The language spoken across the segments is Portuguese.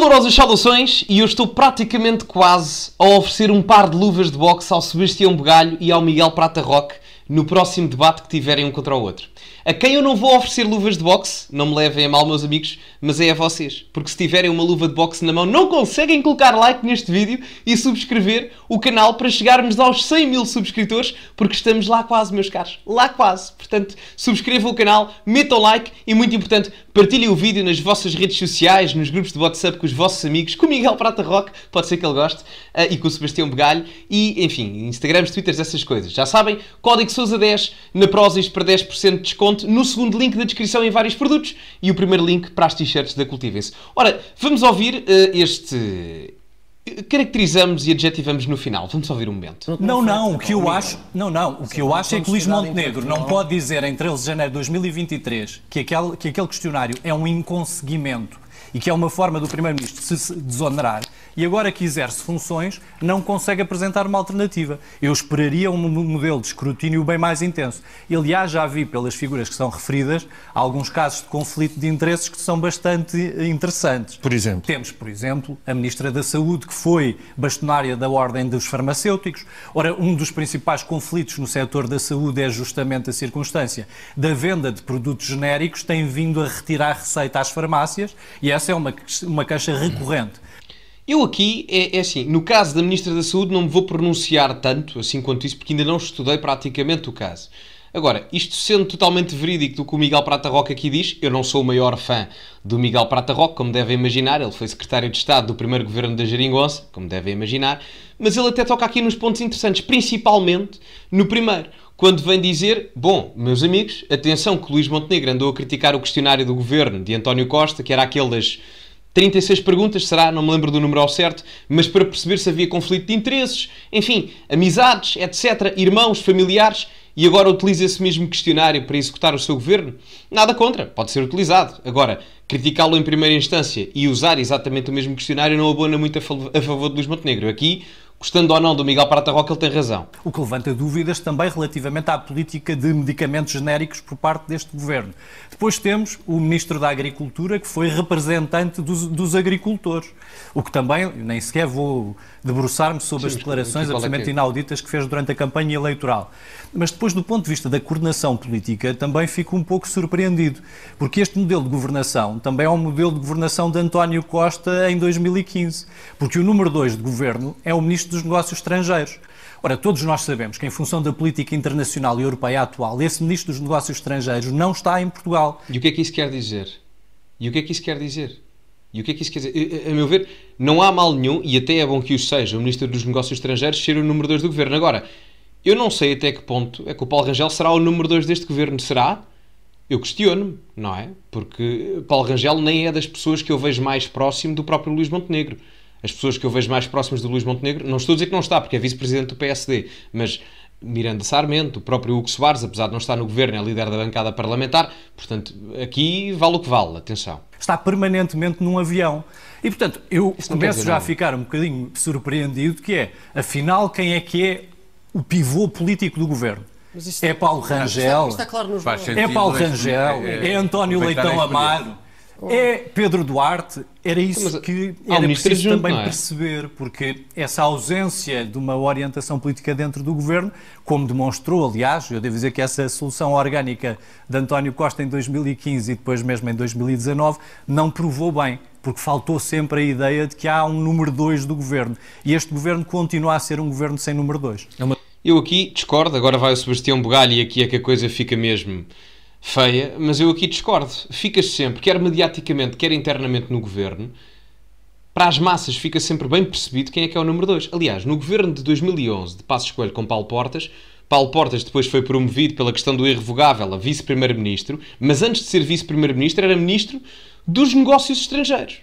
Calorosas saudações e eu estou praticamente quase a oferecer um par de luvas de boxe ao Sebastião Bugalho e ao Miguel Prata Roque no próximo debate que tiverem um contra o outro. A quem eu não vou oferecer luvas de boxe, não me levem a mal, meus amigos, mas é a vocês. Porque se tiverem uma luva de boxe na mão, não conseguem colocar like neste vídeo e subscrever o canal para chegarmos aos 100 mil subscritores, porque estamos lá quase, meus caros. Lá quase. Portanto, subscrevam o canal, metam like e, muito importante, partilhem o vídeo nas vossas redes sociais, nos grupos de WhatsApp com os vossos amigos, com o Miguel Prata Rock, pode ser que ele goste, eh, e com o Sebastião Begalho, e, enfim, Instagrams, Twitters, essas coisas. Já sabem, código Sousa10 na Prozis para 10% de desconto desconto no segundo link da descrição em vários produtos e o primeiro link para as t-shirts da Cultivense. Ora, vamos ouvir uh, este. Eh, caracterizamos e adjetivamos no final. Vamos ouvir um momento. Não, não, o que eu acho, não, não, o que eu acho é que Luís Montenegro não pode dizer em 13 de janeiro de 2023 que aquele, que aquele questionário é um inconseguimento e que é uma forma do Primeiro-Ministro se desonerar, e agora que exerce funções, não consegue apresentar uma alternativa. Eu esperaria um modelo de escrutínio bem mais intenso. Aliás, já vi pelas figuras que são referidas alguns casos de conflito de interesses que são bastante eh, interessantes. Por exemplo? Temos, por exemplo, a Ministra da Saúde, que foi bastonária da Ordem dos Farmacêuticos. Ora, um dos principais conflitos no setor da saúde é justamente a circunstância da venda de produtos genéricos, tem vindo a retirar receita às farmácias e essa é uma, uma caixa recorrente. Eu aqui, é, é, assim, no caso da Ministra da Saúde não me vou pronunciar tanto, assim quanto isso, porque ainda não estudei praticamente o caso. Agora, isto sendo totalmente verídico do que o Miguel Prata Roque aqui diz, eu não sou o maior fã do Miguel Prata Roque, como devem imaginar, ele foi secretário de Estado do primeiro governo da Jeringonça, como devem imaginar, mas ele até toca aqui nos pontos interessantes, principalmente no primeiro, quando vem dizer: Bom, meus amigos, atenção que Luís Montenegro andou a criticar o questionário do governo de António Costa, que era aquele das 36 perguntas, será? Não me lembro do número ao certo, mas para perceber se havia conflito de interesses, enfim, amizades, etc., irmãos, familiares e agora utiliza esse mesmo questionário para executar o seu governo? Nada contra, pode ser utilizado. Agora, criticá-lo em primeira instância e usar exatamente o mesmo questionário não abona muito a favor de Luís Montenegro. Aqui, Gostando ou não do Miguel Prata Roque, ele tem razão. O que levanta dúvidas também relativamente à política de medicamentos genéricos por parte deste governo. Depois temos o Ministro da Agricultura, que foi representante dos, dos agricultores. O que também, nem sequer vou debruçar-me sobre Sim, as declarações é é? absolutamente é inauditas que fez durante a campanha eleitoral. Mas depois, do ponto de vista da coordenação política, também fico um pouco surpreendido, porque este modelo de governação também é um modelo de governação de António Costa em 2015. Porque o número 2 de governo é o Ministro Ministro dos Negócios Estrangeiros. Ora, todos nós sabemos que, em função da política internacional e europeia atual, esse Ministro dos Negócios Estrangeiros não está em Portugal. E o que é que isso quer dizer? E o que é que isso quer dizer? E o que é que isso quer dizer? A, meu ver, não há mal nenhum, e até é bom que o seja, o Ministro dos Negócios Estrangeiros ser o número 2 do governo. Agora, eu não sei até que ponto é que o Paulo Rangel será o número 2 deste governo. Será? Eu questiono-me, não é? Porque Paulo Rangel nem é das pessoas que eu vejo mais próximo do próprio Luís Montenegro as pessoas que eu vejo mais próximas do Luís Montenegro, não estou a dizer que não está, porque é vice-presidente do PSD, mas Miranda Sarmento, o próprio Hugo Soares, apesar de não estar no governo, é líder da bancada parlamentar, portanto, aqui vale o que vale, atenção. Está permanentemente num avião. E, portanto, eu começo já a ficar um bocadinho surpreendido, que é, afinal, quem é que é o pivô político do governo? É Paulo Rangel, está, está claro é Paulo né? Rangel, é, é, António Leitão Amaro, é oh. Pedro Duarte, era isso Mas, que era preciso junto, também é? perceber, porque essa ausência de uma orientação política dentro do governo, como demonstrou, aliás, eu devo dizer que essa solução orgânica de António Costa em 2015 e depois mesmo em 2019 não provou bem porque faltou sempre a ideia de que há um número 2 do governo. E este governo continua a ser um governo sem número 2. É eu aqui discordo, agora vai o Sebastião Bugalho e aqui é que a coisa fica mesmo feia, mas eu aqui discordo. Ficas sempre, quer mediaticamente, quer internamente no governo, para as massas fica sempre bem percebido quem é que é o número 2. Aliás, no governo de 2011, de Passos Coelho com Paulo Portas, Paulo Portas depois foi promovido pela questão do irrevogável a vice-primeiro-ministro, mas antes de ser vice-primeiro-ministro era ministro dos negócios estrangeiros,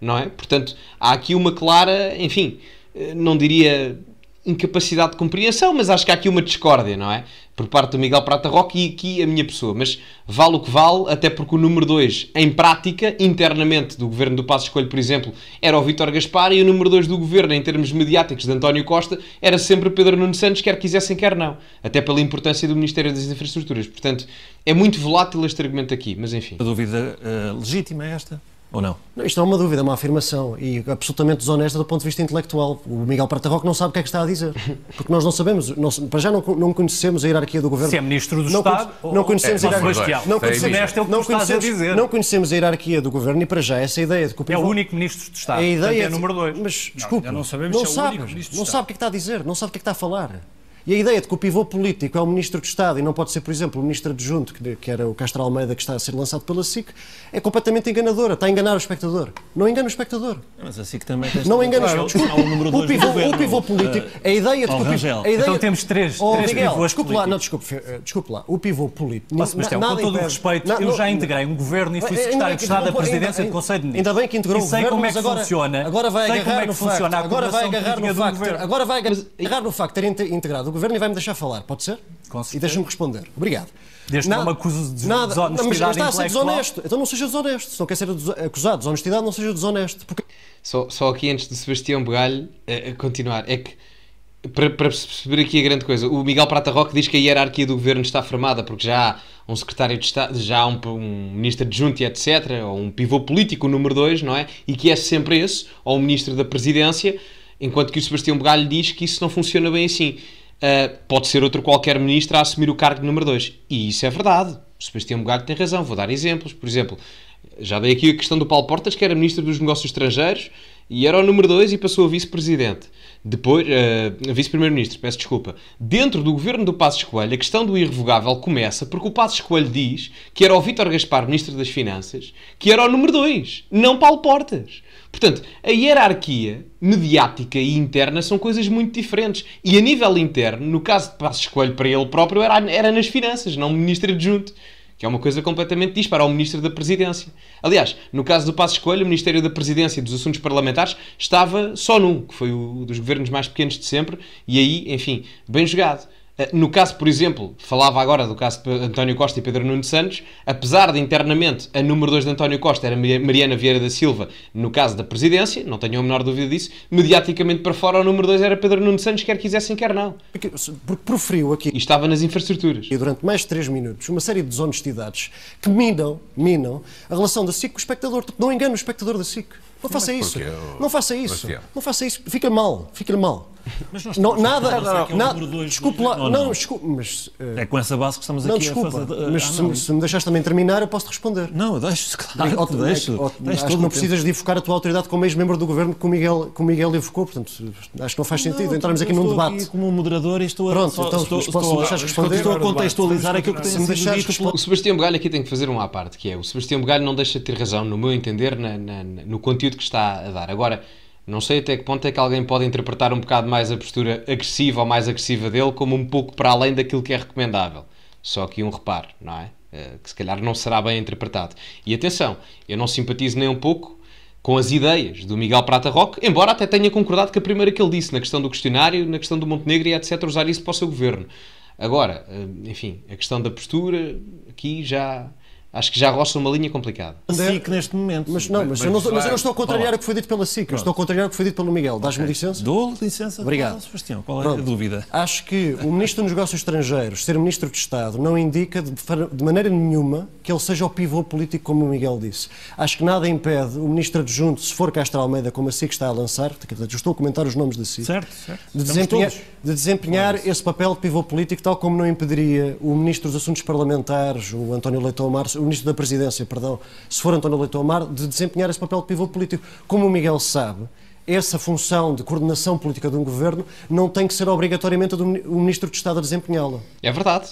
não é? Portanto, há aqui uma clara, enfim, eh, não diria incapacidade de compreensão, mas acho que há aqui uma discórdia, não é? Por parte do Miguel Prata Roque e aqui a minha pessoa. Mas vale o que vale, até porque o número 2, em prática, internamente do governo do Passo Escolho, por exemplo, era o Vítor Gaspar e o número 2 do governo, em termos mediáticos, de António Costa, era sempre Pedro Nuno Santos, quer quisessem, quer não. Até pela importância do Ministério das Infraestruturas. Portanto, é muito volátil este argumento aqui, mas enfim. A dúvida uh, legítima é esta? ou não? Isto é uma dúvida, é uma afirmação e absolutamente desonesta do ponto de vista intelectual. O Miguel Prata Roque não sabe o que é que está a dizer, porque nós não sabemos, para já não, não conhecemos a hierarquia do governo. Se é ministro do não Estado, não, conhecemos a é, hierarquia. É, não conhecemos, é o que não conhecemos, a dizer. não conhecemos a hierarquia do governo e para já essa é ideia de que o É o único ministro do Estado. A ideia é número dois. Mas desculpe, não, não sabemos não se é o único ministro Estado. Não sabe o que é que está a dizer, não sabe o que é que está a falar. E a ideia de que o pivô político é o ministro de Estado e não pode ser, por exemplo, o ministro adjunto, que era o Castro Almeida, que está a ser lançado pela SIC, é completamente enganadora. Está a enganar o espectador. Não engana o espectador. É, mas a SIC também tem Não engana claro, o, espectador. o, pivô, o pivô político. Uh, a ideia de que o pivô. Rangel. A ideia... Então temos três, oh, três Miguel, pivôs. Desculpe lá, não, desculpe, eh, desculpe lá. O pivô político. Mas, com todo o respeito, na, eu já integrei um governo e fui secretário de Estado da presidência do Conselho de Ministros. Ainda bem que integrou o governo. É sei como é que funciona. Agora vai agarrar no facto. Agora vai agarrar no facto. Agora vai agarrar no facto ter integrado do governo e vai-me deixar falar, pode ser? Com E deixa-me responder. Obrigado. nada, não acuso de nada, desonestidade mas está a ser desonesto. Então não seja desonesto. Se não quer ser acusado de desonestidade, não seja desonesto. Porque... Só, só aqui antes de Sebastião Bugalho eh, eh, continuar, é que para, para perceber aqui a grande coisa, o Miguel Prata Roque diz que a hierarquia do governo está formada porque já há um secretário de Estado, já há um, um ministro adjunto, etc., ou um pivô político número 2, não é? E que é sempre esse, ou um ministro da presidência, enquanto que o Sebastião Bugalho diz que isso não funciona bem assim uh, pode ser outro qualquer ministro a assumir o cargo de número 2. E isso é verdade. O Sebastião Bugalho tem razão. Vou dar exemplos. Por exemplo, já dei aqui a questão do Paulo Portas, que era ministro dos Negócios Estrangeiros e era o número 2 e passou a vice-presidente. Depois, uh, vice-primeiro-ministro, peço desculpa. Dentro do governo do Passos Coelho, a questão do irrevogável começa porque o Passos Coelho diz que era o Vítor Gaspar, ministro das Finanças, que era o número 2, não Paulo Portas. Portanto, a hierarquia mediática e interna são coisas muito diferentes. E a nível interno, no caso de Passos Coelho, para ele próprio, era, era nas finanças, não ministro adjunto que é uma coisa completamente dispara ao Ministro da Presidência. Aliás, no caso do Passo Escolha, o Ministério da Presidência e dos Assuntos Parlamentares estava só num, que foi o dos governos mais pequenos de sempre, e aí, enfim, bem jogado. Eh, no caso, por exemplo, falava agora do caso de António Costa e Pedro Nuno Santos, apesar de internamente a número 2 de António Costa era Mariana Vieira da Silva, no caso da presidência, não tenho a menor dúvida disso, mediaticamente para fora o número 2 era Pedro Nuno Santos, quer quisessem, quer não. Porque proferiu aqui. E estava nas infraestruturas. E durante mais de 3 minutos, uma série de desonestidades que minam, minam a relação da SIC com o espectador. Não engano o espectador da SIC. Não faça, eu... não faça isso. Não faça isso. Não faça isso. Fica mal. Fica mal. Mas nós não, nada, é não, não, é dois, desculpa, lá, não, não, mas... Uh, é com essa base que estamos não, aqui desculpa, a fazer... Eh, mas ah, se, se, me deixares também terminar, eu posso responder. Não, deixo, claro, deixo. Ou, deixo acho que não precisas de invocar a tua autoridade como ex-membro do governo que o Miguel, que o Miguel evocou, portanto, acho que não faz sentido entrarmos aqui num debate. Aqui como moderador e estou a... Pronto, só, então, estou, posso estou, deixar responder? Estou a contextualizar aquilo que tem sido dito pelo... O Sebastião Bugalho aqui tem que fazer uma à parte, que é, o Sebastião Bugalho não deixa de ter razão, no meu entender, no conteúdo que está a dar. Agora não sei até que ponto é que alguém pode interpretar um bocado mais a postura agressiva ou mais agressiva dele como um pouco para além daquilo que é recomendável. Só que um reparo, não é? Eh, que se calhar não será bem interpretado. E atenção, eu não simpatizo nem um pouco com as ideias do Miguel Prata Roque, embora até tenha concordado com a primeira que ele disse, na questão do questionário, na questão do Montenegro e etc., usar isso para o seu governo. Agora, eh, enfim, a questão da postura, aqui já Acho que já roça uma linha complicada. A SIC neste momento. Mas não, mas, mas, eu, não, mas eu, não, estou a contrariar o que foi dito pela SIC, eu estou a contrariar o que foi dito pelo Miguel. Dás-me okay. licença? Dou licença. Obrigado. Dou, Sebastião, qual é Pronto. a dúvida? Acho que o Ministro dos Negócios Estrangeiros ser Ministro de Estado não indica de, de maneira nenhuma que ele seja o pivô político, como o Miguel disse. Acho que nada impede o Ministro Adjunto, se for Castro Almeida, como a SIC está a lançar, estou a comentar os nomes da SIC, certo, certo. de desempenhar, de desempenhar esse papel de pivô político, tal como não impediria o Ministro dos Assuntos Parlamentares, o António Leitão Março, o Ministro da Presidência, perdão, se for António Leitão Amar, de desempenhar esse papel de pivô político. Como o Miguel sabe, essa função de coordenação política de um governo não tem que ser obrigatoriamente do Ministro de Estado a desempenhá-la. É verdade.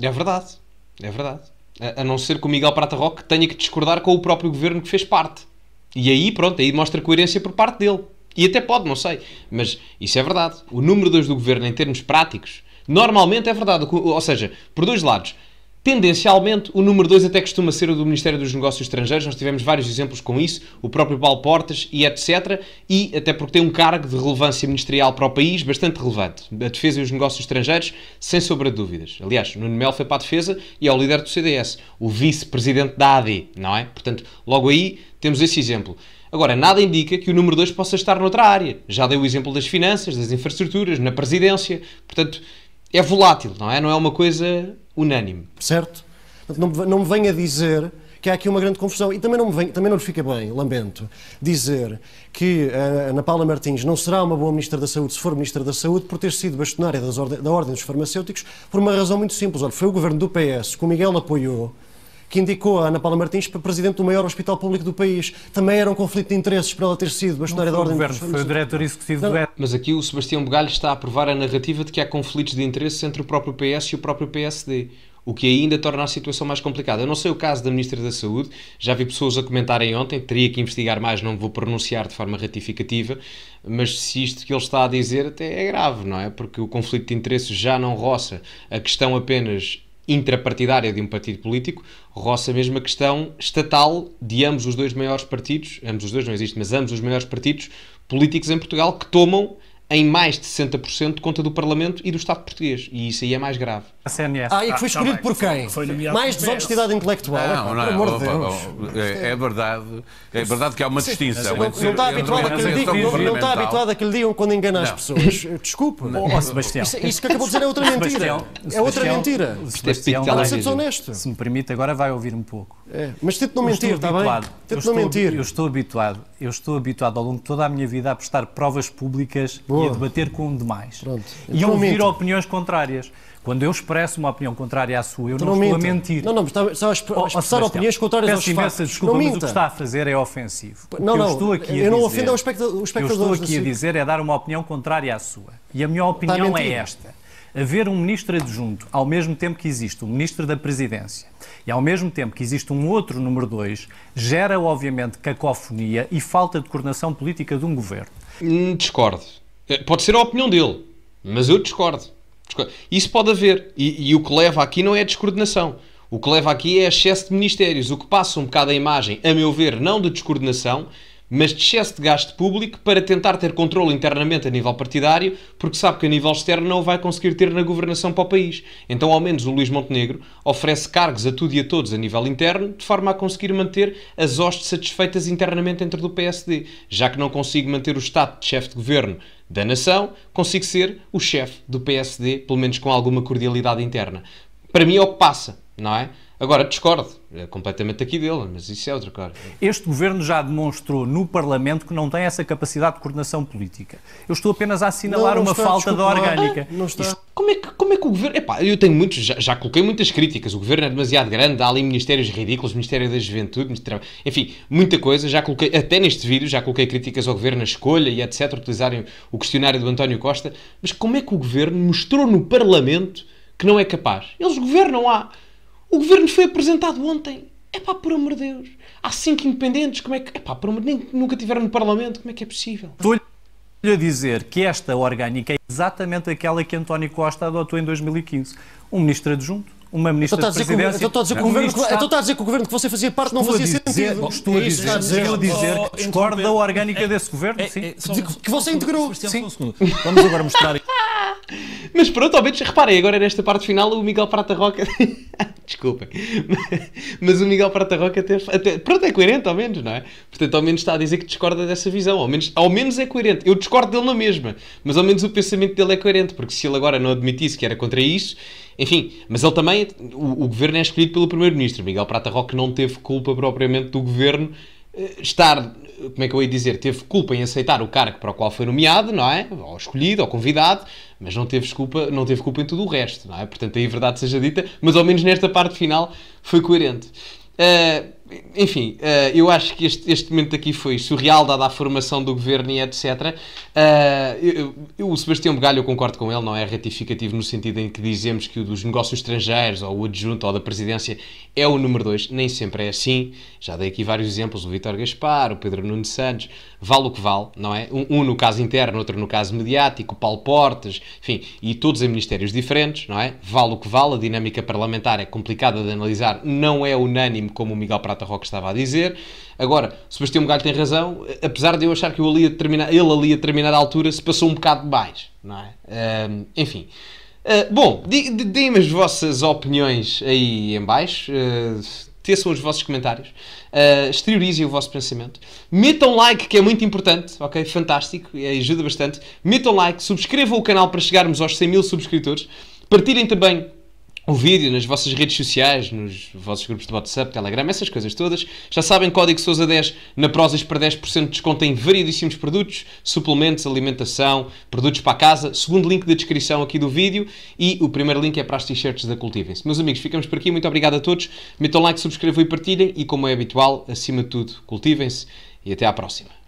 É verdade. É verdade. A, a não ser que o Miguel Prata Roque tenha que discordar com o próprio governo que fez parte. E aí, pronto, aí mostra coerência por parte dele. E até pode, não sei. Mas isso é verdade. O número 2 do governo, em termos práticos, normalmente é verdade. Ou seja, por dois lados Tendencialmente, o número 2 até costuma ser o do Ministério dos Negócios Estrangeiros, nós tivemos vários exemplos com isso, o próprio Paulo Portas e etc. E até porque tem um cargo de relevância ministerial para o país bastante relevante. A defesa e os negócios estrangeiros, sem sombra de dúvidas. Aliás, Nuno Melo foi para a defesa e é o líder do CDS, o vice-presidente da AD, não é? Portanto, logo aí temos esse exemplo. Agora, nada indica que o número 2 possa estar noutra área. Já dei o exemplo das finanças, das infraestruturas, na presidência. Portanto, é volátil, não é? Não é uma coisa unânime. Certo? Não, não me venha dizer que há aqui uma grande confusão. E também não, me vem, também não lhe fica bem, lamento, dizer que a eh, Ana Paula Martins não será uma boa Ministra da Saúde se for Ministra da Saúde por ter sido bastonária da Ordem dos Farmacêuticos por uma razão muito simples. Olha, foi o governo do PS que o Miguel apoiou que indicou a Ana Paula Martins para presidente do maior hospital público do país. Também era um conflito de interesses para ela ter sido bastonária da Ordem governo, Foi o diretor executivo do ETA. Mas aqui o Sebastião Bugalho está a provar a narrativa de que há conflitos de interesses entre o próprio PS e o próprio PSD o que ainda torna a situação mais complicada. Eu não sei o caso da Ministra da Saúde, já vi pessoas a comentarem ontem, teria que investigar mais, não vou pronunciar de forma ratificativa, mas se isto que ele está a dizer até é grave, não é? Porque o conflito de interesses já não roça a questão apenas intrapartidária de um partido político, roça a mesma questão estatal de ambos os dois maiores partidos, ambos os dois não existem, mas ambos os maiores partidos políticos em Portugal que tomam em mais de 60% conta do Parlamento e do Estado português. E isso aí é mais grave. A CNS. Ah, e que ah, foi tá escolhido por quem? Mais desonestidade intelectual. Não, não, não. É. É, é-, é verdade. É verdade que há uma distinção. Não está habituado a que lhe digam quando engana as pessoas. Desculpe. Oh, Sebastião. Isso que acabou de dizer é outra mentira. É outra mentira. Ela é desonesto. Se me permite, agora vai ouvir um pouco. Mas tento não mentir, está tá bem? Tento não mentir. Eu estou habituado. Eu estou habituado ao longo de toda a minha vida a prestar provas públicas e a debater com demais. E a então ouvir opiniões contrárias. Quando eu expresso uma opinião contrária à sua, eu não, não estou a mentir. Não, não, estava a oh, oh, expressar oh, opiniões contrárias Peço aos imensa desculpa, não mas minta. o que está a fazer é ofensivo. Não, não, eu estou aqui eu a não ofendo os espectadores. O que eu estou aqui a dizer é dar uma opinião contrária à sua. E a minha tá opinião a é esta. Haver um ministro adjunto, ao mesmo tempo que existe o ministro da Presidência e ao mesmo tempo que existe um outro número dois, gera obviamente cacofonia e falta de coordenação política de um governo. Hum, discordo. Eh, pode ser a opinião dele, mas eu discordo. Isso pode haver. E, e o que leva aqui não é a descoordenação. O que leva aqui é excesso de ministérios. O que passa um bocado a imagem, a meu ver, não de descoordenação, mas de excesso de gasto público para tentar ter controle internamente a nível partidário, porque sabe que a nível externo não vai conseguir ter na governação para o país. Então, ao menos, o Luís Montenegro oferece cargos a tudo e a todos a nível interno, de forma a conseguir manter as hostes satisfeitas internamente dentro do PSD, já que não consigo manter o Estado de chefe de governo da nação, consigo ser o chefe do PSD, pelo menos com alguma cordialidade interna. Para mim é o que passa não é? Agora, discordo é completamente aqui dele, mas isso é outra coisa. Este governo já demonstrou no Parlamento que não tem essa capacidade de coordenação política. Eu estou apenas a assinalar não, não uma está, falta desculpa, de orgânica. Não está. Isto, como, é que, como é que o governo. Epá, eu tenho muitos, já, já, coloquei muitas críticas. O governo é demasiado grande, há ali ministérios ridículos Ministério da Juventude, Ministério, enfim, muita coisa. Já coloquei, até neste vídeo, já coloquei críticas ao governo na escolha e etc. Utilizarem o questionário do António Costa. Mas como é que o governo mostrou no Parlamento que não é capaz? Eles governam há. O governo foi apresentado ontem. É pá, por amor de Deus. Há cinco independentes, como é que. É pá, por amor de Deus, nunca tiveram no Parlamento, como é que é possível? Estou-lhe a dizer que esta orgânica é exatamente aquela que António Costa adotou em 2015. Um ministro adjunto, uma ministra então de presidência. Estou então, governo, então está... a dizer que o governo que você fazia parte não fazia dizer, sentido. Estou a é dizer, dizer, estou a dizer oh, que discorda da orgânica é, desse governo, é, sim. É, só, que, que você integrou. Sim. Um Vamos agora mostrar. Mas pronto, ao menos, reparem, agora nesta parte final o Miguel Prata Roca desculpem. Mas o Miguel Prata Roca até, até, Pronto, é coerente, ao menos, não é? Portanto, ao menos está a dizer que discorda dessa visão. Ao menos, ao menos é coerente. Eu discordo dele na mesma, mas ao menos o pensamento dele é coerente, porque se ele agora não admitisse que era contra isso, enfim, mas ele também. O, o governo é escolhido pelo primeiro-ministro. Miguel Prata Roca não teve culpa propriamente do governo eh, estar, como é que eu ia dizer, teve culpa em aceitar o cargo para o qual foi nomeado, não é? Ou escolhido, ou convidado, mas não teve, desculpa, não teve culpa em tudo o resto, não é? Portanto, aí verdade seja dita, mas ao menos nesta parte final foi coerente. Uh, enfim, eh, eu acho que este, este, momento aqui foi surreal, dada a formação do governo e etc. Eh, eu, eu, o Sebastião Begalho, eu concordo com ele, não é ratificativo no sentido em que dizemos que o dos negócios estrangeiros, ou o adjunto, ou da presidência, é o número dois Nem sempre é assim. Já dei aqui vários exemplos: o Vítor Gaspar, o Pedro Nunes Santos. Vale o que vale, não é? Um, um no caso interno, outro no caso mediático, o Paulo Portas, enfim, e todos em ministérios diferentes, não é? Vale o que vale, a dinâmica parlamentar é complicada de analisar, não é unânime como o Miguel Prado Renata Roque estava a dizer. Agora, Sebastião Bugalho tem razão, apesar de eu achar que eu ali terminar, ele ali a determinada altura se passou um bocado mais, não é? Um, enfim. Uh, bom, deem-me as vossas opiniões aí embaixo. uh, ah, teçam os vossos comentários, uh, exteriorizem o vosso pensamento, metam like, que é muito importante, ok? Fantástico, ajuda bastante. Metam like, subscrevam o canal para chegarmos aos 100 mil subscritores, partilhem também o vídeo nas vossas redes sociais, nos vossos grupos de WhatsApp, Telegram, essas coisas todas. Já sabem, código SOUSA10 na Prozis para 10% de desconto em variedíssimos produtos, suplementos, alimentação, produtos para a casa. Segundo link da descrição aqui do vídeo e o primeiro link é para as t-shirts da Cultivem-se. Meus amigos, ficamos por aqui. Muito obrigado a todos. Metam like, subscrevam e partilhem e, como é habitual, acima de tudo, cultivem-se e até à próxima.